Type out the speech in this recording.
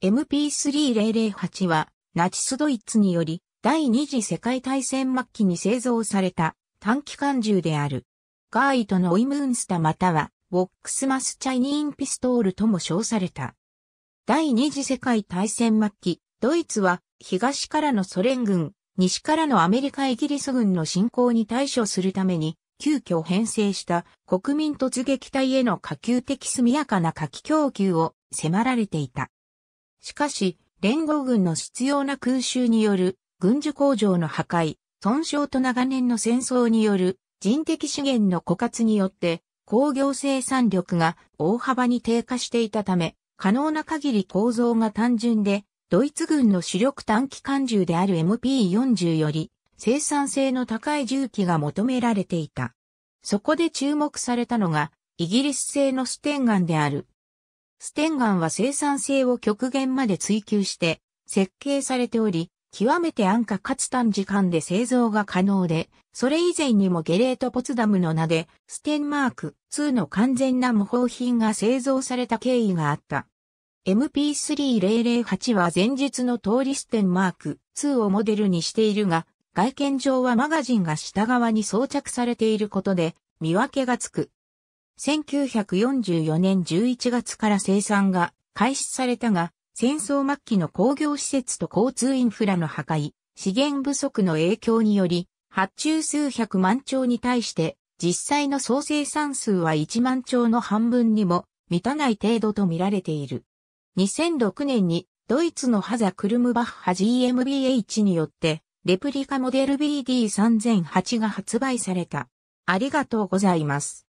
MP3008 は、ナチスドイツにより、第二次世界大戦末期に製造された短機関銃である。ガーイトのオイムーンスタまたは、ボックスマスチャイニーンピストールとも称された。第二次世界大戦末期、ドイツは、東からのソ連軍、西からのアメリカイギリス軍の侵攻に対処するために、急遽編成した国民突撃隊への可及的速やかな火器供給を迫られていた。しかし、連合軍の必要な空襲による軍需工場の破壊、損傷と長年の戦争による人的資源の枯渇によって工業生産力が大幅に低下していたため、可能な限り構造が単純で、ドイツ軍の主力短期間銃である MP40 より生産性の高い銃器が求められていた。そこで注目されたのがイギリス製のステンガンである。ステンガンは生産性を極限まで追求して設計されており、極めて安価かつ短時間で製造が可能で、それ以前にもゲレート・ポツダムの名で、ステンマーク2の完全な模倣品が製造された経緯があった。MP3008 は前日の通りステンマーク2をモデルにしているが、外見上はマガジンが下側に装着されていることで、見分けがつく。1944年11月から生産が開始されたが、戦争末期の工業施設と交通インフラの破壊、資源不足の影響により、発注数百万丁に対して、実際の総生産数は1万丁の半分にも満たない程度と見られている。2006年にドイツのハザ・クルムバッハ GmbH によって、レプリカモデル BD3008 が発売された。ありがとうございます。